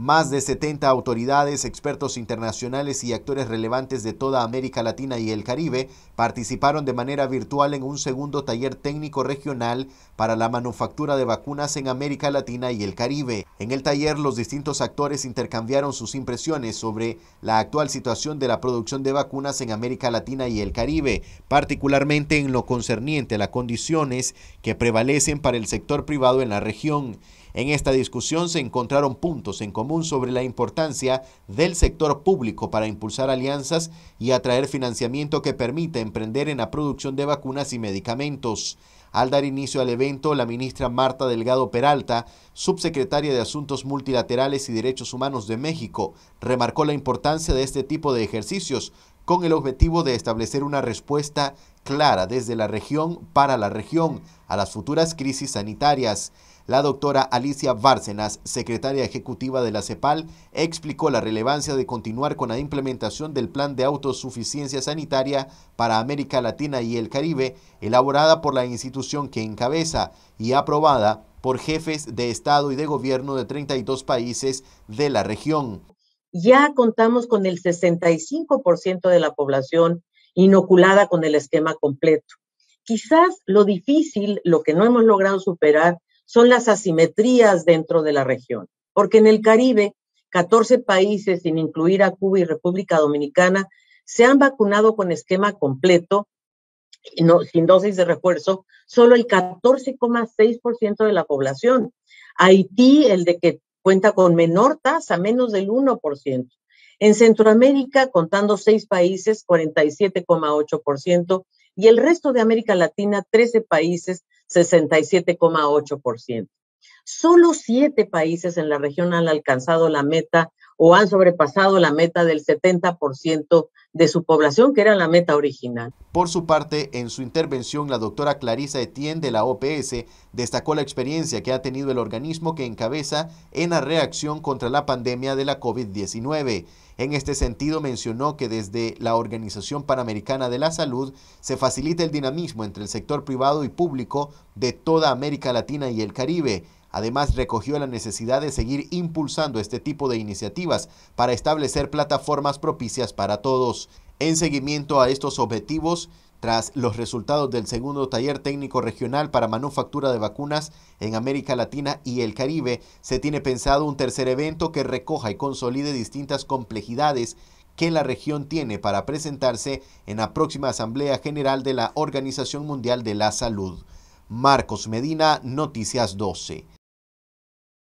Más de 70 autoridades, expertos internacionales y actores relevantes de toda América Latina y el Caribe participaron de manera virtual en un segundo taller técnico regional para la manufactura de vacunas en América Latina y el Caribe. En el taller los distintos actores intercambiaron sus impresiones sobre la actual situación de la producción de vacunas en América Latina y el Caribe, particularmente en lo concerniente a las condiciones que prevalecen para el sector privado en la región. En esta discusión se encontraron puntos en común sobre la importancia del sector público para impulsar alianzas y atraer financiamiento que permita emprender en la producción de vacunas y medicamentos. Al dar inicio al evento, la ministra Marta Delgado Peralta, subsecretaria de Asuntos Multilaterales y Derechos Humanos de México, remarcó la importancia de este tipo de ejercicios con el objetivo de establecer una respuesta clara desde la región para la región a las futuras crisis sanitarias. La doctora Alicia Bárcenas, secretaria ejecutiva de la CEPAL, explicó la relevancia de continuar con la implementación del Plan de Autosuficiencia Sanitaria para América Latina y el Caribe, elaborada por la institución que encabeza y aprobada por jefes de Estado y de Gobierno de 32 países de la región ya contamos con el 65% de la población inoculada con el esquema completo. Quizás lo difícil, lo que no hemos logrado superar, son las asimetrías dentro de la región, porque en el Caribe, 14 países, sin incluir a Cuba y República Dominicana, se han vacunado con esquema completo, sin dosis de refuerzo, solo el 14,6% de la población. Haití, el de que cuenta con menor tasa, menos del 1%. En Centroamérica, contando seis países, 47,8%, y el resto de América Latina, 13 países, 67,8%. Solo siete países en la región han alcanzado la meta o han sobrepasado la meta del 70% de su población, que era la meta original. Por su parte, en su intervención, la doctora Clarisa Etienne de la OPS destacó la experiencia que ha tenido el organismo que encabeza en la reacción contra la pandemia de la COVID-19. En este sentido, mencionó que desde la Organización Panamericana de la Salud se facilita el dinamismo entre el sector privado y público de toda América Latina y el Caribe Además, recogió la necesidad de seguir impulsando este tipo de iniciativas para establecer plataformas propicias para todos. En seguimiento a estos objetivos, tras los resultados del segundo taller técnico regional para manufactura de vacunas en América Latina y el Caribe, se tiene pensado un tercer evento que recoja y consolide distintas complejidades que la región tiene para presentarse en la próxima Asamblea General de la Organización Mundial de la Salud. Marcos Medina, Noticias 12.